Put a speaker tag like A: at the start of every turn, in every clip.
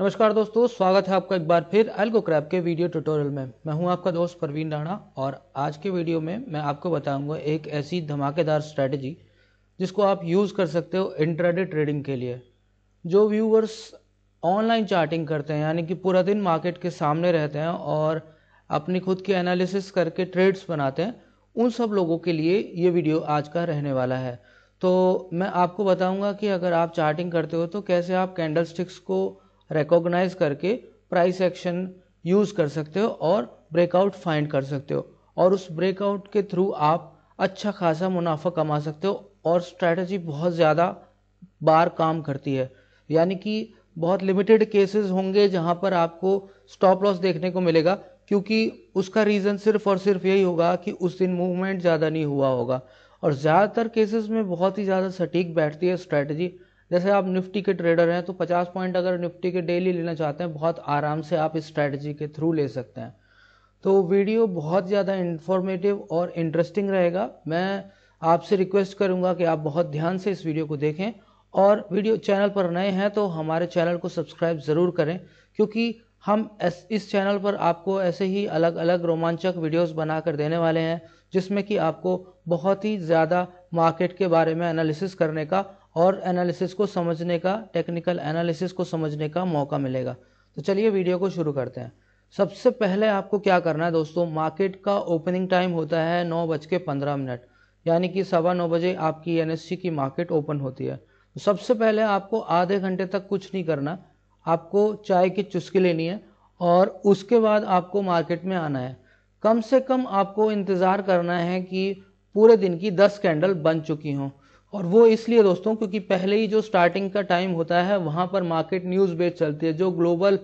A: नमस्कार दोस्तों स्वागत है आपका एक बार फिर एल्गो क्रैप के वीडियो ट्यूटोरियल में मैं हूं आपका दोस्त प्रवीण राणा और आज के वीडियो में मैं आपको बताऊंगा एक ऐसी धमाकेदार स्ट्रैटेजी जिसको आप यूज़ कर सकते हो इंट्राडे ट्रेडिंग के लिए जो व्यूवर्स ऑनलाइन चार्टिंग करते हैं यानी कि पूरा दिन मार्केट के सामने रहते हैं और अपनी खुद की एनालिसिस करके ट्रेड्स बनाते हैं उन सब लोगों के लिए ये वीडियो आज का रहने वाला है तो मैं आपको बताऊंगा कि अगर आप चार्टिंग करते हो तो कैसे आप कैंडल को रिकॉग्नाइज करके प्राइस एक्शन यूज़ कर सकते हो और ब्रेकआउट फाइंड कर सकते हो और उस ब्रेकआउट के थ्रू आप अच्छा खासा मुनाफा कमा सकते हो और स्ट्रेटजी बहुत ज़्यादा बार काम करती है यानी कि बहुत लिमिटेड केसेस होंगे जहां पर आपको स्टॉप लॉस देखने को मिलेगा क्योंकि उसका रीज़न सिर्फ और सिर्फ यही होगा कि उस दिन मूवमेंट ज़्यादा नहीं हुआ होगा और ज़्यादातर केसेस में बहुत ही ज़्यादा सटीक बैठती है स्ट्रैटेजी जैसे आप निफ्टी के ट्रेडर हैं तो 50 पॉइंट अगर निफ्टी के डेली लेना चाहते हैं बहुत आराम से आप इस स्ट्रैटेजी के थ्रू ले सकते हैं तो वीडियो बहुत ज़्यादा इन्फॉर्मेटिव और इंटरेस्टिंग रहेगा मैं आपसे रिक्वेस्ट करूंगा कि आप बहुत ध्यान से इस वीडियो को देखें और वीडियो चैनल पर नए हैं तो हमारे चैनल को सब्सक्राइब ज़रूर करें क्योंकि हम इस चैनल पर आपको ऐसे ही अलग अलग रोमांचक वीडियोस बनाकर देने वाले हैं जिसमें कि आपको बहुत ही ज़्यादा मार्केट के बारे में एनालिसिस करने का और एनालिसिस को समझने का टेक्निकल एनालिसिस को समझने का मौका मिलेगा तो चलिए वीडियो को शुरू करते हैं सबसे पहले आपको क्या करना है दोस्तों मार्केट का ओपनिंग टाइम होता है नौ बज के पंद्रह मिनट यानी कि सवा नौ बजे आपकी एन की मार्केट ओपन होती है तो सबसे पहले आपको आधे घंटे तक कुछ नहीं करना आपको चाय की चुस्की लेनी है और उसके बाद आपको मार्केट में आना है कम से कम आपको इंतज़ार करना है कि पूरे दिन की दस कैंडल बन चुकी हों और वो इसलिए दोस्तों क्योंकि पहले ही जो स्टार्टिंग का टाइम होता है वहाँ पर मार्केट न्यूज़ बेच चलती है जो ग्लोबल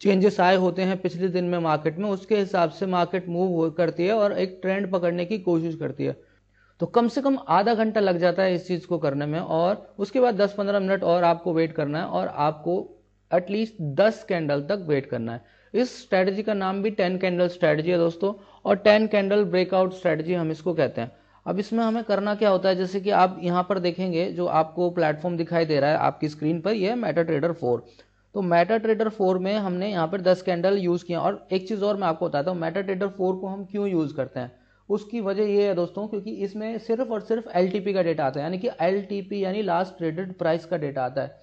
A: चेंजेस आए होते हैं पिछले दिन में मार्केट में उसके हिसाब से मार्केट मूव करती है और एक ट्रेंड पकड़ने की कोशिश करती है तो कम से कम आधा घंटा लग जाता है इस चीज़ को करने में और उसके बाद 10-15 मिनट और आपको वेट करना है और आपको एटलीस्ट 10 कैंडल तक वेट करना है इस स्ट्रैटेजी का नाम भी 10 कैंडल स्ट्रैटेजी है दोस्तों और 10 कैंडल ब्रेकआउट स्ट्रैटेजी हम इसको कहते हैं अब इसमें हमें करना क्या होता है जैसे कि आप यहाँ पर देखेंगे जो आपको प्लेटफॉर्म दिखाई दे रहा है आपकी स्क्रीन पर यह मेटा ट्रेडर फोर तो मेटा ट्रेडर फोर में हमने यहाँ पर दस कैंडल यूज़ किया और एक चीज़ और मैं आपको बताता हूँ मेटा ट्रेडर फोर को हम क्यों यूज़ करते हैं उसकी वजह ये है दोस्तों क्योंकि इसमें सिर्फ और सिर्फ एल का डेटा आता है यानी कि एल यानी लास्ट ट्रेडेड प्राइस का डेटा आता है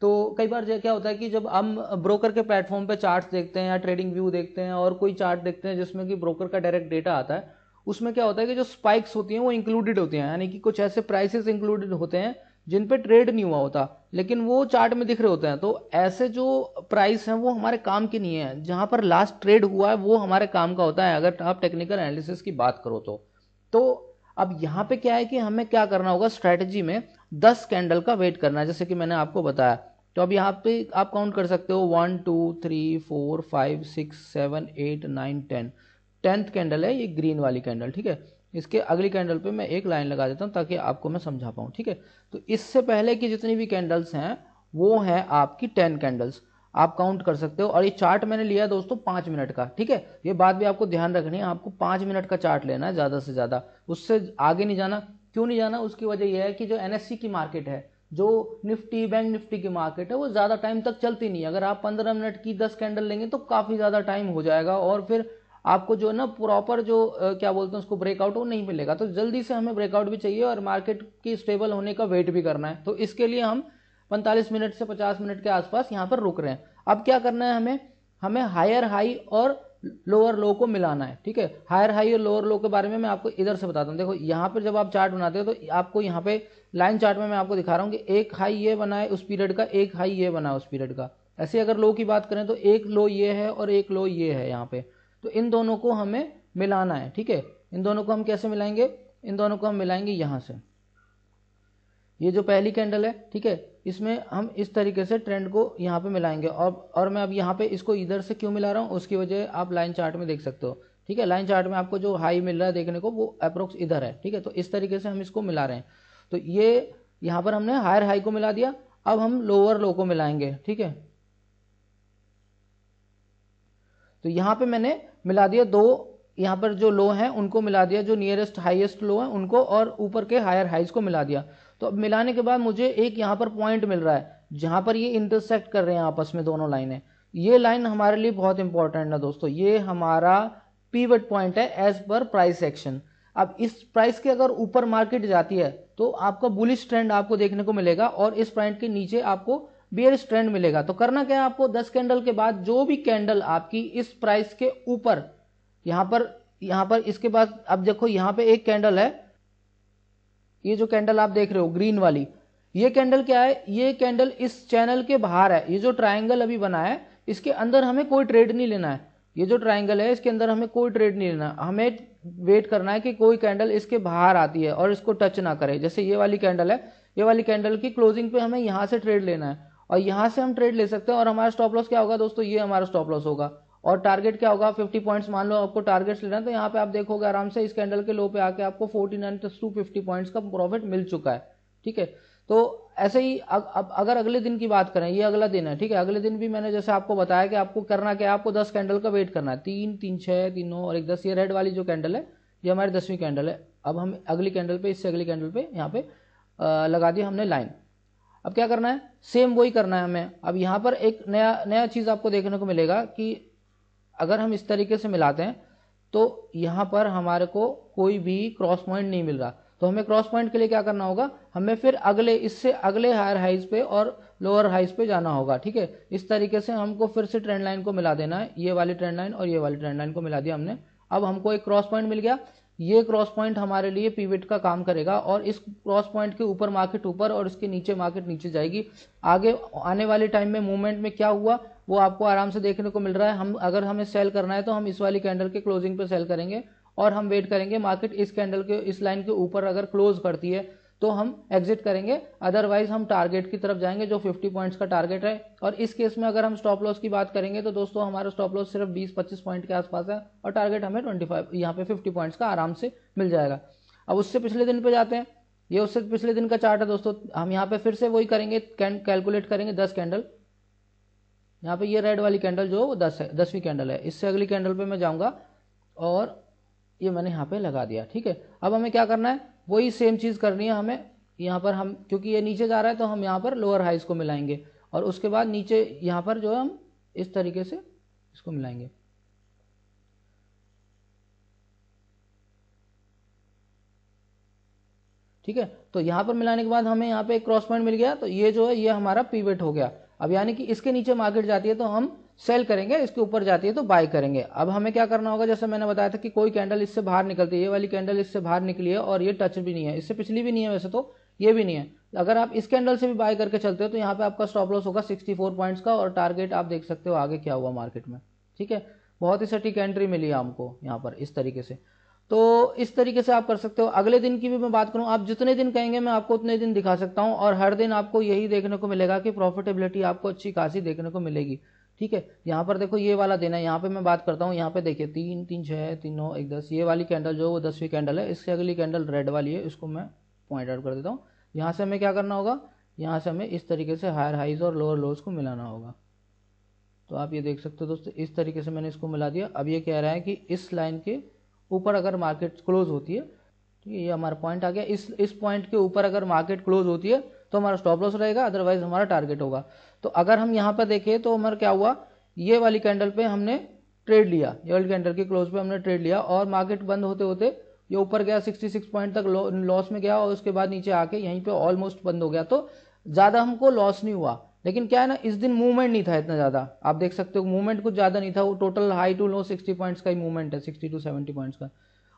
A: तो कई बार क्या होता है कि जब हम ब्रोकर के प्लेटफॉर्म पे चार्ट देखते हैं या ट्रेडिंग व्यू देखते हैं और कोई चार्ट देखते हैं जिसमें कि ब्रोकर का डायरेक्ट डेटा आता है उसमें क्या होता है कि जो स्पाइक्स होती हैं वो इंक्लूडेड होते हैं यानी कि कुछ ऐसे प्राइसेस इंक्लूडेड होते हैं जिन पे ट्रेड नहीं हुआ होता लेकिन वो चार्ट में दिख रहे होते हैं तो ऐसे जो प्राइस हैं वो हमारे काम के नहीं है जहां पर लास्ट ट्रेड हुआ है वो हमारे काम का होता है अगर आप टेक्निकल एनालिसिस की बात करो तो तो अब यहाँ पे क्या है कि हमें क्या करना होगा स्ट्रैटेजी में दस कैंडल का वेट करना है जैसे कि मैंने आपको बताया तो अब यहाँ पे आप काउंट कर सकते हो one two three four five six seven eight nine ten tenth candle है ये ग्रीन वाली कैंडल ठीक है इसके अगली कैंडल पे मैं एक लाइन लगा देता हूँ ताकि आपको मैं समझा पाऊँ ठीक है तो इससे पहले की जितनी भी कैंडल्स हैं वो हैं आपकी टेन कैंडल्स आप काउंट कर सकते हो और ये चार्ट मैंने लिया दोस्तों पाँच मिनट का ठीक है ये बात भी आपको ध्यान रखनी है आपको पाँच मिनट का चार्ट लेना है ज़्यादा से ज़्यादा उससे आगे नहीं जाना क्यों नहीं जाना उसकी वजह यह है कि जो एन की मार्केट है जो निफ्टी बैंक निफ्टी की मार्केट है वो ज़्यादा टाइम तक चलती नहीं अगर आप पंद्रह मिनट की दस कैंडल लेंगे तो काफ़ी ज़्यादा टाइम हो जाएगा और फिर आपको जो है ना प्रॉपर जो क्या बोलते हैं उसको ब्रेकआउट वो नहीं मिलेगा तो जल्दी से हमें ब्रेकआउट भी चाहिए और मार्केट की स्टेबल होने का वेट भी करना है तो इसके लिए हम पैंतालीस मिनट से पचास मिनट के आसपास यहाँ पर रुक रहे हैं अब क्या करना है हमें हमें हायर हाई और लोअर लो को मिलाना है ठीक है हायर हाई और लोअर लो के बारे में मैं आपको इधर से बताता हूँ देखो यहाँ पर जब आप चार्ट बनाते हो तो आपको यहाँ पे लाइन चार्ट में मैं आपको दिखा रहा हूँ कि एक हाई ये बना है उस पीरियड का एक हाई ये बना है उस पीरियड का ऐसे अगर लो की बात करें तो एक लो ये है और एक लो ये है यहाँ पे तो इन दोनों को हमें मिलाना है ठीक है इन दोनों को हम कैसे मिलाएंगे इन दोनों को हम मिलाएंगे यहाँ से ये जो पहली कैंडल है ठीक है इसमें हम इस तरीके से ट्रेंड को यहाँ पे मिलाएंगे और और मैं अब यहाँ पे इसको इधर से क्यों मिला रहा हूँ उसकी वजह आप लाइन चार्ट में देख सकते हो ठीक है लाइन चार्ट में आपको जो हाई मिल रहा है देखने को वो अप्रोक्स इधर है ठीक है तो इस तरीके से हम इसको मिला रहे हैं तो ये यहाँ पर हमने हायर हाई को मिला दिया अब हम लोअर लो को मिलाएंगे ठीक है तो यहाँ पे मैंने मिला दिया दो यहाँ पर जो लो हैं उनको मिला दिया जो नियरेस्ट हाईएस्ट लो है उनको और ऊपर के हायर हाइज को मिला दिया तो अब मिलाने के बाद मुझे एक यहाँ पर पॉइंट मिल रहा है जहाँ पर ये इंटरसेक्ट कर रहे हैं आपस में दोनों लाइनें ये लाइन हमारे लिए बहुत इंपॉर्टेंट है दोस्तों ये हमारा पीवट पॉइंट है एज पर प्राइस एक्शन अब इस प्राइस के अगर ऊपर मार्केट जाती है तो आपका बुलिश ट्रेंड आपको देखने को मिलेगा और इस पॉइंट के नीचे आपको बियर ट्रेंड मिलेगा तो करना क्या है आपको दस कैंडल के बाद जो भी कैंडल आपकी इस प्राइस के ऊपर यहां पर यहां पर इसके बाद अब देखो यहां पे एक कैंडल है ये जो कैंडल आप देख रहे हो ग्रीन वाली ये कैंडल क्या है ये कैंडल इस चैनल के बाहर है ये जो ट्राइंगल अभी बना है इसके अंदर हमें कोई ट्रेड नहीं लेना है ये जो ट्राइंगल है इसके अंदर हमें कोई ट्रेड नहीं लेना हमें वेट करना है कि कोई कैंडल इसके बाहर आती है और इसको टच ना करे जैसे ये वाली कैंडल है ये वाली कैंडल की क्लोजिंग पे हमें यहां से ट्रेड लेना है और यहां से हम ट्रेड ले सकते हैं और हमारा स्टॉप लॉस क्या होगा दोस्तों ये हमारा स्टॉप लॉस होगा और टारगेट क्या होगा 50 पॉइंट्स मान लो आपको टारगेट्स लेना तो यहाँ पे आप देखोगे आराम से इस कैंडल के लो पे आके आपको 49 नाइन टू फिफ्टी पॉइंट्स का प्रॉफिट मिल चुका है ठीक है तो ऐसे ही अब अगर अगले दिन की बात करें ये अगला दिन है ठीक है अगले दिन भी मैंने जैसे आपको बताया कि आपको करना क्या है आपको दस कैंडल का वेट करना है तीन तीन छः तीन नौ और एक दस ये रेड वाली जो कैंडल है ये हमारी दसवीं कैंडल है अब हम अगली कैंडल पे इससे अगली कैंडल पे यहाँ पे लगा दी हमने लाइन अब क्या करना है सेम वही करना है हमें अब यहाँ पर एक नया नया चीज़ आपको देखने को मिलेगा कि अगर हम इस तरीके से मिलाते हैं तो यहाँ पर हमारे को कोई भी क्रॉस पॉइंट नहीं मिल रहा तो हमें क्रॉस पॉइंट के लिए क्या करना होगा हमें फिर अगले इससे अगले हायर हाइज पे और लोअर हाइज पे जाना होगा ठीक है इस तरीके से हमको फिर से ट्रेंड लाइन को मिला देना है ये वाली ट्रेंड लाइन और ये वाली ट्रेंड लाइन को मिला दिया हमने अब हमको एक क्रॉस पॉइंट मिल गया ये क्रॉस पॉइंट हमारे लिए पीवेट का काम करेगा और इस क्रॉस पॉइंट के ऊपर मार्केट ऊपर और इसके नीचे मार्केट नीचे जाएगी आगे आने वाले टाइम में मूवमेंट में क्या हुआ वो आपको आराम से देखने को मिल रहा है हम अगर हमें सेल करना है तो हम इस वाली कैंडल के क्लोजिंग पे सेल करेंगे और हम वेट करेंगे मार्केट इस कैंडल के इस लाइन के ऊपर अगर क्लोज करती है तो हम एग्जिट करेंगे अदरवाइज हम टारगेट की तरफ जाएंगे जो 50 पॉइंट्स का टारगेट है और इस केस में अगर हम स्टॉप लॉस की बात करेंगे तो दोस्तों हमारा स्टॉप लॉस सिर्फ 20-25 पॉइंट के आसपास है और टारगेट हमें 25 फाइव यहाँ पे फिफ्टी पॉइंट्स का आराम से मिल जाएगा अब उससे पिछले दिन पे जाते हैं ये उससे पिछले दिन का चार्ट है दोस्तों हम यहाँ पे फिर से वही करेंगे कैलकुलेट करेंगे दस कैंडल यहाँ पे ये रेड वाली कैंडल जो दस है दसवीं कैंडल है इससे अगली कैंडल पर मैं जाऊँगा और ये मैंने यहाँ पे लगा दिया ठीक है अब हमें क्या करना है वही सेम चीज़ करनी है हमें यहाँ पर हम क्योंकि ये नीचे जा रहा है तो हम यहाँ पर लोअर हाइज को मिलाएंगे और उसके बाद नीचे यहाँ पर जो है हम इस तरीके से इसको मिलाएंगे ठीक है तो यहाँ पर मिलाने के बाद हमें यहाँ पे एक क्रॉस पॉइंट मिल गया तो ये जो है ये हमारा पीवेट हो गया अब यानी कि इसके नीचे मार्केट जाती है तो हम सेल करेंगे इसके ऊपर जाती है तो बाय करेंगे अब हमें क्या करना होगा जैसे मैंने बताया था कि कोई कैंडल इससे बाहर निकलती है ये वाली कैंडल इससे बाहर निकली है और ये टच भी नहीं है इससे पिछली भी नहीं है वैसे तो ये भी नहीं है अगर आप इस कैंडल से भी बाय करके चलते हो तो यहाँ पे आपका स्टॉप लॉस होगा सिक्सटी पॉइंट्स का और टारगेट आप देख सकते हो आगे क्या हुआ मार्केट में ठीक है बहुत ही सटीक एंट्री मिली है हमको यहाँ पर इस तरीके से तो इस तरीके से आप कर सकते हो अगले दिन की भी मैं बात करूं आप जितने दिन कहेंगे मैं आपको उतने दिन दिखा सकता हूं और हर दिन आपको यही देखने को मिलेगा कि प्रॉफिटेबिलिटी आपको अच्छी खासी देखने को मिलेगी ठीक है यहाँ पर देखो ये वाला देना है यहाँ पे मैं बात करता हूँ यहाँ पे देखिए तीन तीन छः तीन नौ एक दस ये वाली कैंडल जो वो दसवीं कैंडल है इसकी अगली कैंडल रेड वाली है इसको मैं पॉइंट आउट कर देता हूँ यहाँ से हमें क्या करना होगा यहाँ से हमें इस तरीके से हायर हाइज और लोअर लोज को मिलाना होगा तो आप ये देख सकते हो दोस्तों इस तरीके से मैंने इसको मिला दिया अब ये कह रहा है कि इस लाइन के ऊपर अगर मार्केट क्लोज होती है ठीक तो है ये हमारा पॉइंट आ गया इस इस पॉइंट के ऊपर अगर मार्केट क्लोज होती है तो हमारा स्टॉप लॉस रहेगा अदरवाइज हमारा टारगेट होगा तो अगर हम यहाँ पर देखें तो हमारा क्या हुआ ये वाली कैंडल पे हमने ट्रेड लिया ये वाली कैंडल के क्लोज पे हमने ट्रेड लिया और मार्केट बंद होते होते ये ऊपर गया 66 पॉइंट तक लॉस में गया और उसके बाद नीचे आके यहीं पे ऑलमोस्ट बंद हो गया तो ज़्यादा हमको लॉस नहीं हुआ लेकिन क्या है ना इस दिन मूवमेंट नहीं था इतना ज़्यादा आप देख सकते हो मूवमेंट कुछ ज़्यादा नहीं था वो total high to low sixty points का ही मूवमेंट है सिक्सटी टू सेवेंटी पॉइंट्स का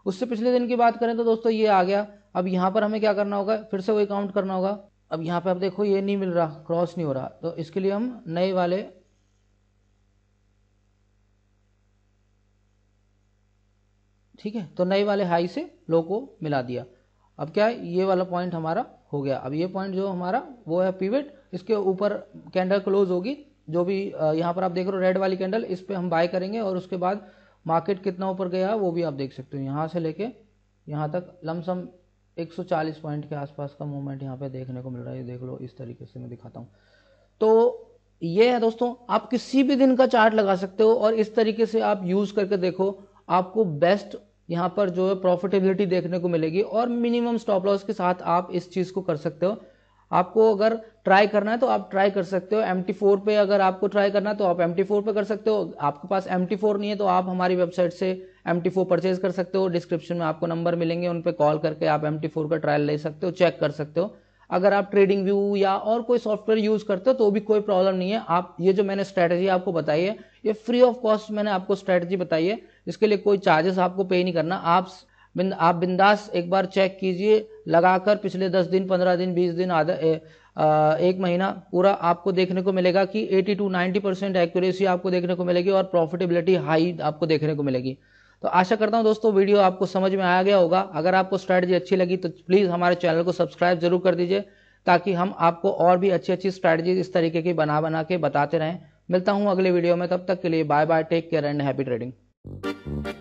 A: उससे पिछले दिन की बात करें तो दोस्तों ये आ गया अब यहाँ पर हमें क्या करना होगा फिर से वही काउंट करना होगा अब यहाँ पे आप देखो ये नहीं मिल रहा क्रॉस नहीं हो रहा तो इसके लिए हम नए वाले ठीक है तो नए वाले हाई से लो को मिला दिया अब क्या है ये वाला पॉइंट हमारा हो गया अब ये पॉइंट जो हमारा वो है पीवेट इसके ऊपर कैंडल क्लोज होगी जो भी यहाँ पर आप देख रहे हो रेड वाली कैंडल इस पर हम बाय करेंगे और उसके बाद मार्केट कितना ऊपर गया वो भी आप देख सकते हो यहाँ से लेके यहाँ तक लमसम 140 पॉइंट के आसपास का मूवमेंट यहाँ पे देखने को मिल रहा है देख लो इस तरीके से मैं दिखाता हूँ तो ये है दोस्तों आप किसी भी दिन का चार्ट लगा सकते हो और इस तरीके से आप यूज करके देखो आपको बेस्ट यहाँ पर जो है प्रॉफिटेबिलिटी देखने को मिलेगी और मिनिमम स्टॉप लॉस के साथ आप इस चीज को कर सकते हो आपको अगर ट्राई करना है तो आप ट्राई कर सकते हो एम फोर पे अगर आपको ट्राई करना है तो आप एम फोर पे कर सकते हो आपके पास एम फोर नहीं है तो आप हमारी वेबसाइट से एम टी फोर परचेज कर सकते हो डिस्क्रिप्शन में आपको नंबर मिलेंगे उन पर कॉल करके आप एम टी फोर का ट्रायल ले सकते हो चेक कर सकते हो अगर आप ट्रेडिंग व्यू या और कोई सॉफ्टवेयर यूज करते हो तो भी कोई प्रॉब्लम नहीं है आप ये जो मैंने स्ट्रैटेजी आपको बताई है ये फ्री ऑफ कॉस्ट मैंने आपको स्ट्रैटेजी बताई है इसके लिए कोई चार्जेस आपको पे नहीं करना आप बिन, आप बिंदास एक बार चेक कीजिए लगाकर पिछले दस दिन पंद्रह दिन बीस दिन आधा एक महीना पूरा आपको देखने को मिलेगा कि eighty to ninety percent accuracy आपको देखने को मिलेगी और प्रॉफिटेबिलिटी हाई आपको देखने को मिलेगी तो आशा करता हूँ दोस्तों वीडियो आपको समझ में आ गया होगा अगर आपको स्ट्रैटेजी अच्छी लगी तो प्लीज़ हमारे चैनल को सब्सक्राइब जरूर कर दीजिए ताकि हम आपको और भी अच्छी अच्छी स्ट्रैटेजी इस तरीके की बना बना के बताते रहें मिलता हूँ अगले वीडियो में तब तक के लिए bye bye take care and happy trading